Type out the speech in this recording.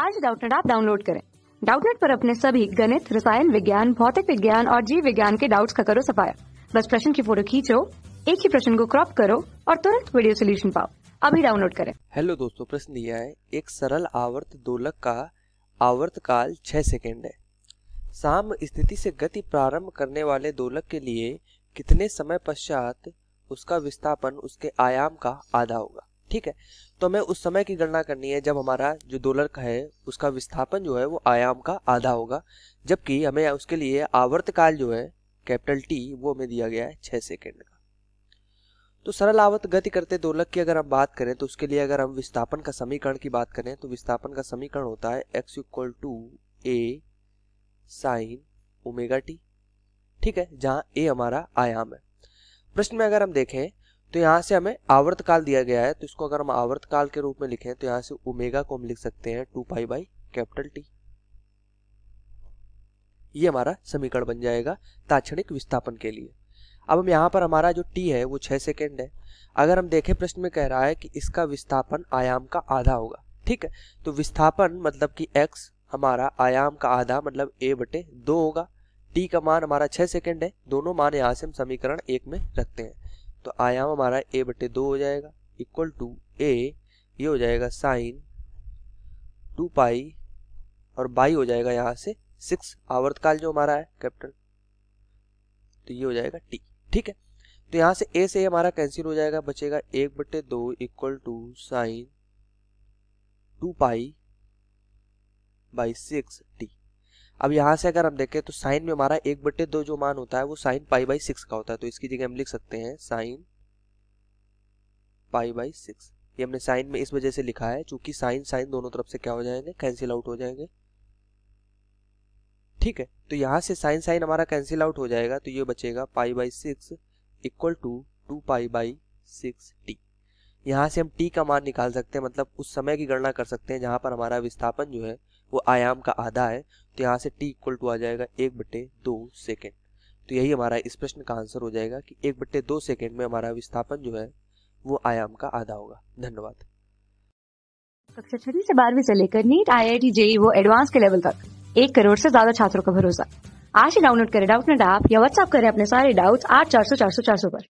आज डाउटनेट आप डाउनलोड करें डाउटनेट पर अपने सभी गणित रसायन विज्ञान भौतिक विज्ञान और जीव विज्ञान के डाउट्स का करो सफाया बस प्रश्न की फोटो खींचो एक ही प्रश्न को क्रॉप करो और तुरंत वीडियो सोल्यूशन पाओ अभी डाउनलोड करें हेलो दोस्तों प्रश्न दिया है एक सरल आवर्त दोलक का आवर्त काल छह सेकेंड है साम स्थिति से गति प्रारंभ करने वाले दोलक के लिए कितने समय पश्चात उसका विस्थापन उसके आयाम का आधा होगा ठीक है तो हमें उस समय की गणना करनी है जब हमारा जो दोलर का है उसका विस्थापन जो है वो आयाम का आधा होगा जबकि हमें उसके लिए आवर्तकाल जो है कैपिटल टी वो हमें दिया गया है छह सेकेंड का तो सरल आवर्त गति करते दोलक की अगर हम बात करें तो उसके लिए अगर हम विस्थापन का समीकरण की बात करें तो विस्थापन का समीकरण होता है X equal to A sine omega T ठीक है जहां ए हमारा आयाम है प्रश्न में अगर हम देखें तो यहाँ से हमें आवर्त काल दिया गया है तो इसको अगर हम आवर्त काल के रूप में लिखें तो यहाँ से ओमेगा को हम लिख सकते हैं two pi by capital T ये हमारा समीकरण बन जाएगा ताक्षणिक विस्थापन के लिए अब हम यहाँ पर हमारा जो टी है वो छः सेकेंड है अगर हम देखें प्रश्न में कह रहा है कि इसका विस्थापन आयाम का आधा होगा ठीक है तो विस्थापन मतलब कि एक्स हमारा आयाम का आधा मतलब ए बटे दो होगा टी का मान हमारा छः सेकेंड है दोनों मान यहाँ से हम समीकरण एक में रखते हैं तो आयाम हमारा ए बटे दो हो जाएगा इक्वल टू ए ये हो जाएगा साइन टू पाई और बाई हो जाएगा यहाँ से सिक्स आवर्तकाल जो हमारा है कैपिटल तो ये हो जाएगा टी ठीक है तो यहाँ से ए से हमारा कैंसिल हो जाएगा बचेगा एक बटे दो equal to sine two pi by six T अब यहाँ से अगर हम देखें तो साइन में हमारा एक बटे दो जो मान होता है वो साइन पाई बाई सिक्स का होता है तो इसकी जगह हम लिख सकते हैं साइन पाई बाई सिक्स ये हमने साइन में इस वजह से लिखा है चूंकि साइन साइन दोनों तरफ से क्या हो जाएंगे कैंसिल आउट हो जाएंगे ठीक है तो यहाँ से साइन साइन हमारा कैंसिल आउट हो जाएगा तो ये बचेगा pi by six equal to two pi by six T यहाँ से हम टी का मान निकाल सकते हैं मतलब उस समय की गणना कर सकते हैं जहाँ पर हमारा विस्थापन जो है वो आयाम का आधा है तो यहाँ से टी इक्वल टू आ जाएगा एक बटे दो सेकेंड तो यही हमारा इस प्रश्न का आंसर हो जाएगा कि एक बट्टे दो सेकेंड में हमारा विस्थापन जो है वो आयाम का आधा होगा धन्यवाद कक्षा छठी से बारहवीं से लेकर NEET I I T JEE वो एडवांस के लेवल तक एक करोड़ से ज्यादा छात्रों का भरोसा आज ही डाउनलोड करें डाउट नेट ऐप या व्हाट्सएप करें अपने सारे डाउट्स आठ चार सौ चार सौ चार सौ पर